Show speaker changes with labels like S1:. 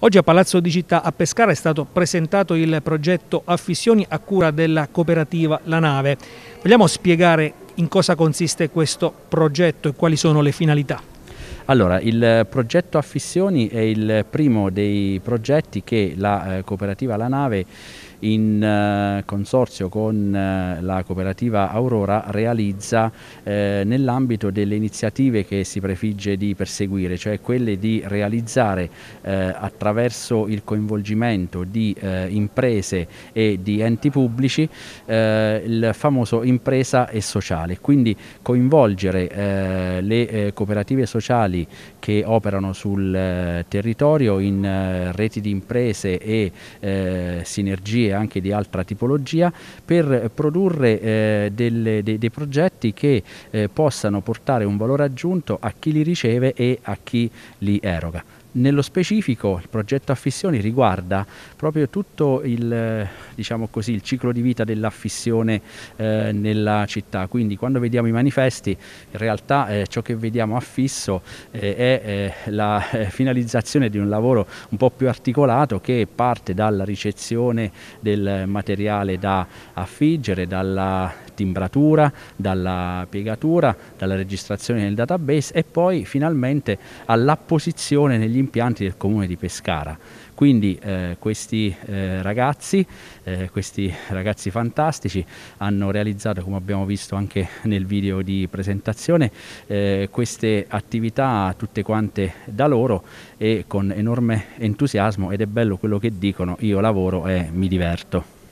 S1: Oggi a Palazzo di Città a Pescara è stato presentato il progetto Affissioni a cura della cooperativa La Nave. Vogliamo spiegare in cosa consiste questo progetto e quali sono le finalità?
S2: Allora, il progetto Affissioni è il primo dei progetti che la eh, cooperativa La Nave in eh, consorzio con eh, la cooperativa Aurora realizza eh, nell'ambito delle iniziative che si prefigge di perseguire, cioè quelle di realizzare attraverso il coinvolgimento di imprese e di enti pubblici il famoso impresa e sociale, quindi coinvolgere le cooperative sociali locali che operano sul eh, territorio in eh, reti di imprese e eh, sinergie anche di altra tipologia per produrre eh, delle, dei, dei, progetti che eh, possano portare un valore aggiunto a chi li riceve e a chi li eroga. Nello specifico il progetto affissioni riguarda proprio tutto il, eh, diciamo così, il ciclo di vita dell'affissione eh, nella città, quindi quando vediamo i manifesti in realtà eh, ciò che vediamo affisso eh, è eh, la eh, finalizzazione di un lavoro un po' più articolato che parte dalla ricezione del materiale da affiggere, dalla timbratura, dalla piegatura, dalla registrazione nel database e poi finalmente all'apposizione negli impianti del comune di Pescara. Quindi eh, questi eh, ragazzi, eh, questi ragazzi fantastici hanno realizzato, come abbiamo visto anche nel video di presentazione, eh, queste attività tutte quante da loro e con enorme entusiasmo ed è bello quello che dicono, io lavoro e mi diverto.